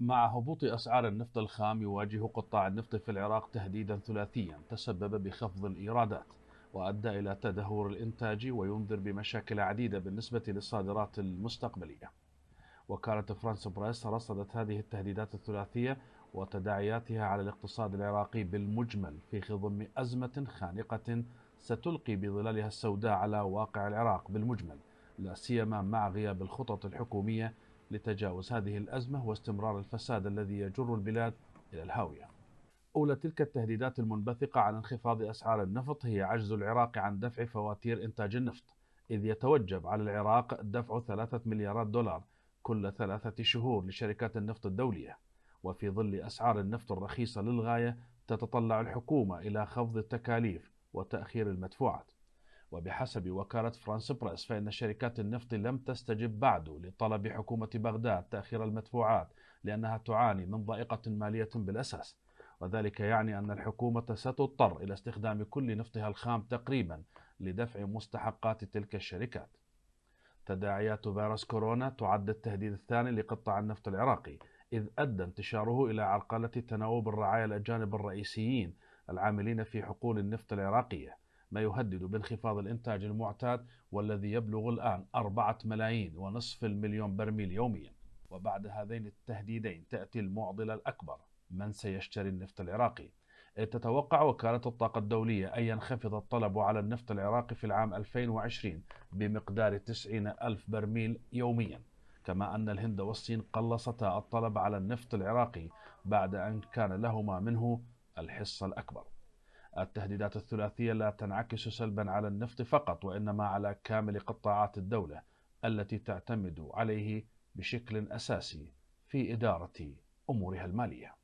مع هبوط أسعار النفط الخام يواجه قطاع النفط في العراق تهديدا ثلاثيا تسبب بخفض الإيرادات وأدى إلى تدهور الإنتاج وينذر بمشاكل عديدة بالنسبة للصادرات المستقبلية وكالة فرانس بريس رصدت هذه التهديدات الثلاثية وتداعياتها على الاقتصاد العراقي بالمجمل في خضم أزمة خانقة ستلقي بظلالها السوداء على واقع العراق بالمجمل لا سيما مع غياب الخطط الحكومية لتجاوز هذه الأزمة واستمرار الفساد الذي يجر البلاد إلى الهاوية أولى تلك التهديدات المنبثقة عن انخفاض أسعار النفط هي عجز العراق عن دفع فواتير إنتاج النفط إذ يتوجب على العراق دفع ثلاثة مليارات دولار كل ثلاثة شهور لشركات النفط الدولية وفي ظل أسعار النفط الرخيصة للغاية تتطلع الحكومة إلى خفض التكاليف وتأخير المدفوعات وبحسب وكالة فرانس بريس فإن شركات النفط لم تستجب بعد لطلب حكومة بغداد تأخير المدفوعات لأنها تعاني من ضائقة مالية بالأساس وذلك يعني أن الحكومة ستضطر إلى استخدام كل نفطها الخام تقريبا لدفع مستحقات تلك الشركات تداعيات فيروس كورونا تعد التهديد الثاني لقطاع النفط العراقي إذ أدى انتشاره إلى عرقلة تناوب الرعايا الأجانب الرئيسيين العاملين في حقول النفط العراقية ما يهدد بانخفاض الإنتاج المعتاد والذي يبلغ الآن أربعة ملايين ونصف المليون برميل يوميا وبعد هذين التهديدين تأتي المعضلة الأكبر من سيشتري النفط العراقي تتوقع وكالة الطاقة الدولية أن ينخفض الطلب على النفط العراقي في العام 2020 بمقدار 90 ألف برميل يوميا كما أن الهند والصين قلصتا الطلب على النفط العراقي بعد أن كان لهما منه الحصة الأكبر التهديدات الثلاثية لا تنعكس سلبا على النفط فقط وإنما على كامل قطاعات الدولة التي تعتمد عليه بشكل أساسي في إدارة أمورها المالية